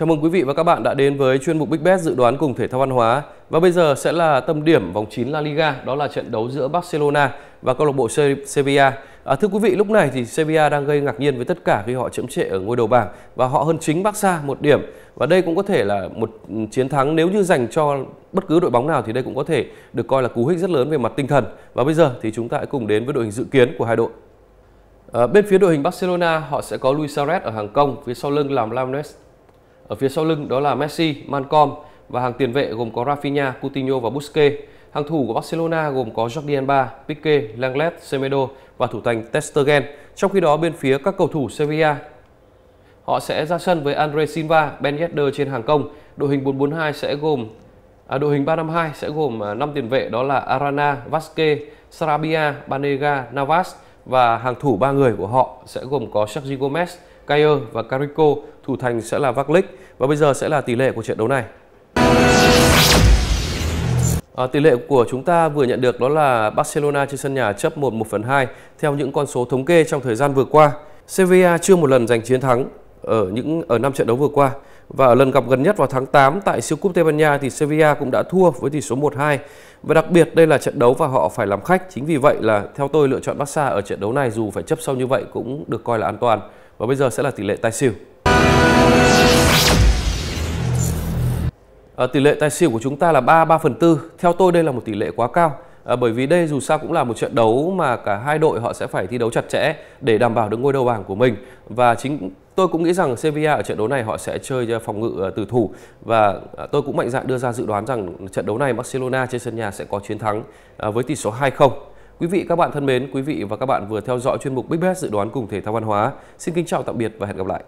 Chào mừng quý vị và các bạn đã đến với chuyên mục Big Bet dự đoán cùng thể thao văn hóa. Và bây giờ sẽ là tâm điểm vòng 9 La Liga, đó là trận đấu giữa Barcelona và câu lạc bộ Sevilla. À, thưa quý vị, lúc này thì Sevilla đang gây ngạc nhiên với tất cả khi họ chậm trễ ở ngôi đầu bảng và họ hơn chính Barca một điểm. Và đây cũng có thể là một chiến thắng nếu như dành cho bất cứ đội bóng nào thì đây cũng có thể được coi là cú hích rất lớn về mặt tinh thần. Và bây giờ thì chúng ta hãy cùng đến với đội hình dự kiến của hai đội. À, bên phía đội hình Barcelona, họ sẽ có Luis Suarez ở hàng công, phía sau lưng làm Lames ở phía sau lưng đó là Messi, Mancom và hàng tiền vệ gồm có Rafinha, Coutinho và Busquets. Hàng thủ của Barcelona gồm có Jordi Alba, Piqué, Langlet, Semedo và thủ thành Ter Trong khi đó bên phía các cầu thủ Sevilla họ sẽ ra sân với Andre Silva, Ben Yedder trên hàng công. Đội hình 442 sẽ gồm à, đội hình 352 sẽ gồm 5 à, tiền vệ đó là Arana, Vasque, Sarabia, Banega, Navas và hàng thủ ba người của họ sẽ gồm có Sergio Gomez, Gayer và Carico, thủ thành sẽ là Vaklic và bây giờ sẽ là tỷ lệ của trận đấu này. À, tỷ lệ của chúng ta vừa nhận được đó là Barcelona trên sân nhà chấp 1 1 phần 2 theo những con số thống kê trong thời gian vừa qua. Sevilla chưa một lần giành chiến thắng ở những ở năm trận đấu vừa qua và ở lần gặp gần nhất vào tháng 8 tại siêu cúp Tây Ban Nha thì Sevilla cũng đã thua với tỷ số 1-2 và đặc biệt đây là trận đấu và họ phải làm khách chính vì vậy là theo tôi lựa chọn Barca ở trận đấu này dù phải chấp sâu như vậy cũng được coi là an toàn và bây giờ sẽ là tỷ lệ tài xỉu. À, tỷ lệ tài xỉu của chúng ta là 3 3 phần 4. Theo tôi đây là một tỷ lệ quá cao. À, bởi vì đây dù sao cũng là một trận đấu mà cả hai đội họ sẽ phải thi đấu chặt chẽ để đảm bảo được ngôi đầu bảng của mình và chính tôi cũng nghĩ rằng Sevilla ở trận đấu này họ sẽ chơi phòng ngự à, từ thủ và à, tôi cũng mạnh dạn đưa ra dự đoán rằng trận đấu này Barcelona trên sân nhà sẽ có chiến thắng à, với tỷ số 2-0. Quý vị các bạn thân mến, quý vị và các bạn vừa theo dõi chuyên mục Big Bet dự đoán cùng thể thao văn hóa. Xin kính chào tạm biệt và hẹn gặp lại.